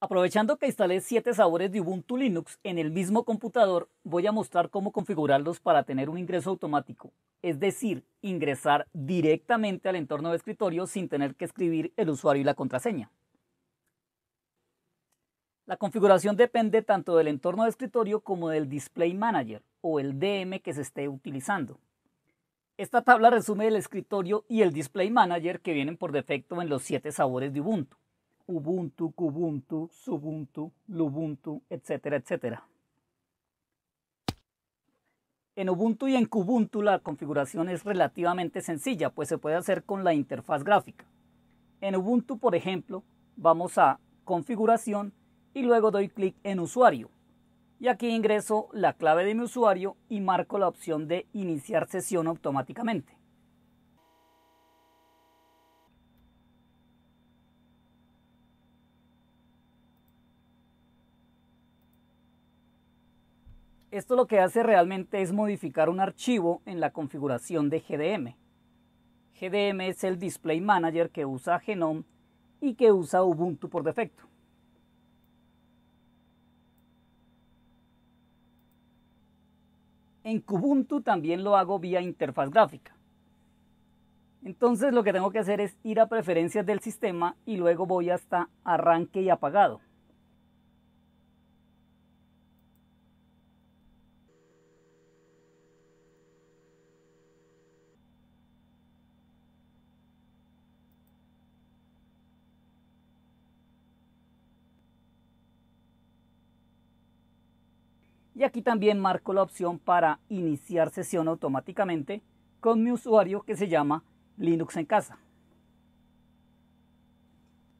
Aprovechando que instalé 7 sabores de Ubuntu Linux en el mismo computador, voy a mostrar cómo configurarlos para tener un ingreso automático, es decir, ingresar directamente al entorno de escritorio sin tener que escribir el usuario y la contraseña. La configuración depende tanto del entorno de escritorio como del Display Manager o el DM que se esté utilizando. Esta tabla resume el escritorio y el Display Manager que vienen por defecto en los 7 sabores de Ubuntu. Ubuntu, Kubuntu, Subuntu, Lubuntu, etcétera, etcétera. En Ubuntu y en Kubuntu la configuración es relativamente sencilla, pues se puede hacer con la interfaz gráfica. En Ubuntu, por ejemplo, vamos a Configuración y luego doy clic en Usuario. Y aquí ingreso la clave de mi usuario y marco la opción de Iniciar sesión automáticamente. Esto lo que hace realmente es modificar un archivo en la configuración de GDM. GDM es el Display Manager que usa Genome y que usa Ubuntu por defecto. En Kubuntu también lo hago vía interfaz gráfica. Entonces lo que tengo que hacer es ir a preferencias del sistema y luego voy hasta arranque y apagado. Y aquí también marco la opción para iniciar sesión automáticamente con mi usuario que se llama Linux en casa.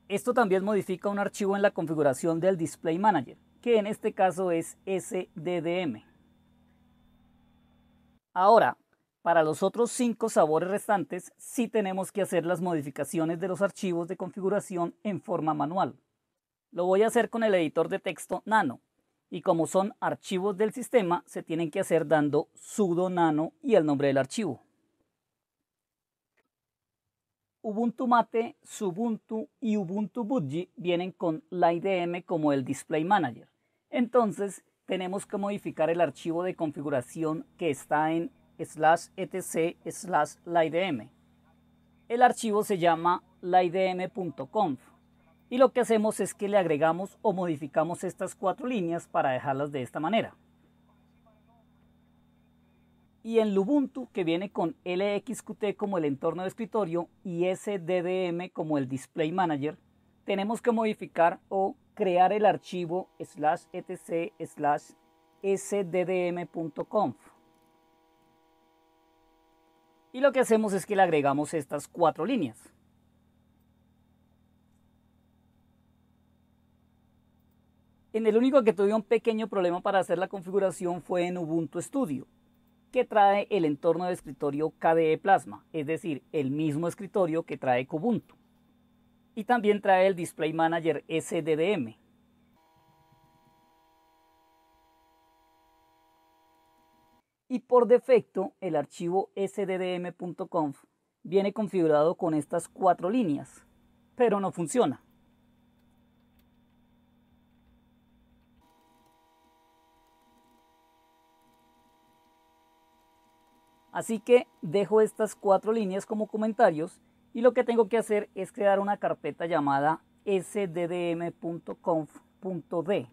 Esto también modifica un archivo en la configuración del Display Manager, que en este caso es SDDM. Ahora, para los otros cinco sabores restantes, sí tenemos que hacer las modificaciones de los archivos de configuración en forma manual. Lo voy a hacer con el editor de texto Nano, y como son archivos del sistema, se tienen que hacer dando sudo nano y el nombre del archivo. Ubuntu Mate, Subuntu y Ubuntu Budgie vienen con la IDM como el Display Manager. Entonces, tenemos que modificar el archivo de configuración que está en slash etc slash la IDM. El archivo se llama laidm.conf y lo que hacemos es que le agregamos o modificamos estas cuatro líneas para dejarlas de esta manera. Y en Lubuntu, que viene con LXQT como el entorno de escritorio y SDDM como el Display Manager, tenemos que modificar o crear el archivo slash etc slash sddm.conf. Y lo que hacemos es que le agregamos estas cuatro líneas. el único que tuve un pequeño problema para hacer la configuración fue en Ubuntu Studio, que trae el entorno de escritorio KDE Plasma, es decir, el mismo escritorio que trae Kubuntu. Y también trae el Display Manager SDDM. Y por defecto, el archivo sddm.conf viene configurado con estas cuatro líneas, pero no funciona. Así que dejo estas cuatro líneas como comentarios y lo que tengo que hacer es crear una carpeta llamada sddm.conf.d.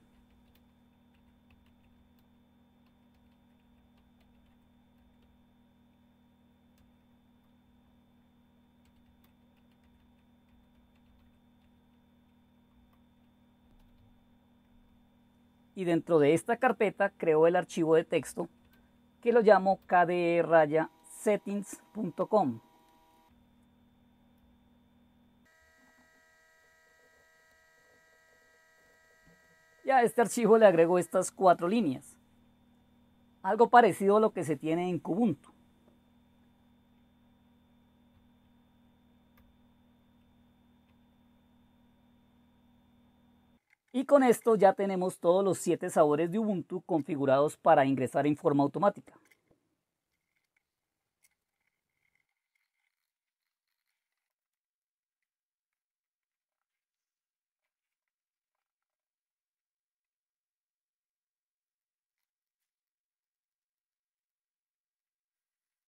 y dentro de esta carpeta creo el archivo de texto que lo llamo kde-settings.com. Y a este archivo le agrego estas cuatro líneas. Algo parecido a lo que se tiene en Kubuntu. Y con esto ya tenemos todos los 7 sabores de Ubuntu configurados para ingresar en forma automática.